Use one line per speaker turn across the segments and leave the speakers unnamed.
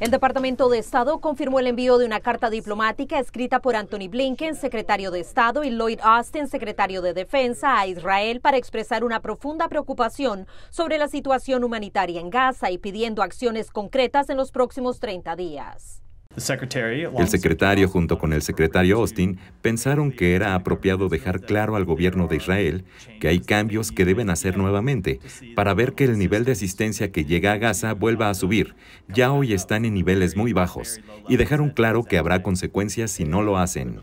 El Departamento de Estado confirmó el envío de una carta diplomática escrita por Anthony Blinken, secretario de Estado, y Lloyd Austin, secretario de Defensa, a Israel para expresar una profunda preocupación sobre la situación humanitaria en Gaza y pidiendo acciones concretas en los próximos 30 días.
El secretario junto con el secretario Austin pensaron que era apropiado dejar claro al gobierno de Israel que hay cambios que deben hacer nuevamente para ver que el nivel de asistencia que llega a Gaza vuelva a subir. Ya hoy están en niveles muy bajos y dejaron claro que habrá consecuencias si no lo hacen.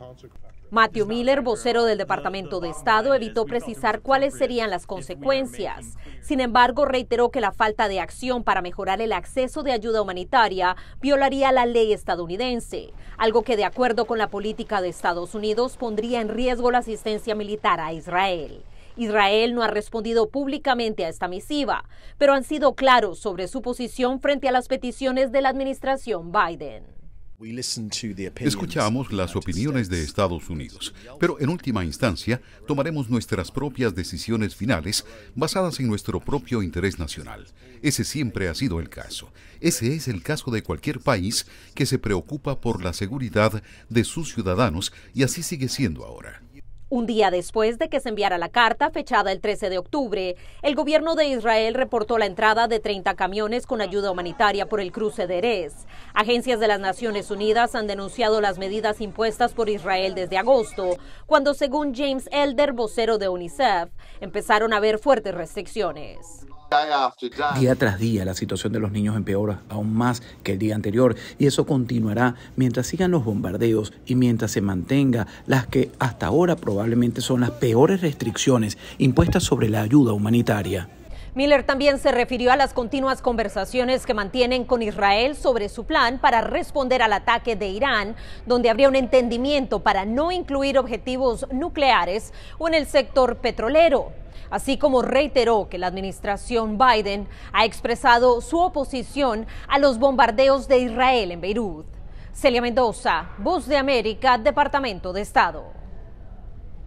Matthew Miller, vocero del Departamento de Estado, evitó precisar cuáles serían las consecuencias. Sin embargo, reiteró que la falta de acción para mejorar el acceso de ayuda humanitaria violaría la ley estadounidense, algo que de acuerdo con la política de Estados Unidos pondría en riesgo la asistencia militar a Israel. Israel no ha respondido públicamente a esta misiva, pero han sido claros sobre su posición frente a las peticiones de la administración Biden.
Escuchamos las opiniones de Estados Unidos, pero en última instancia tomaremos nuestras propias decisiones finales basadas en nuestro propio interés nacional. Ese siempre ha sido el caso. Ese es el caso de cualquier país que se preocupa por la seguridad de sus ciudadanos y así sigue siendo ahora.
Un día después de que se enviara la carta, fechada el 13 de octubre, el gobierno de Israel reportó la entrada de 30 camiones con ayuda humanitaria por el cruce de Erez. Agencias de las Naciones Unidas han denunciado las medidas impuestas por Israel desde agosto, cuando, según James Elder, vocero de UNICEF, empezaron a haber fuertes restricciones.
Día tras día la situación de los niños empeora aún más que el día anterior y eso continuará mientras sigan los bombardeos y mientras se mantenga las que hasta ahora probablemente son las peores restricciones impuestas sobre la ayuda humanitaria.
Miller también se refirió a las continuas conversaciones que mantienen con Israel sobre su plan para responder al ataque de Irán, donde habría un entendimiento para no incluir objetivos nucleares o en el sector petrolero así como reiteró que la administración Biden ha expresado su oposición a los bombardeos de Israel en Beirut. Celia Mendoza, Voz de América, Departamento de Estado.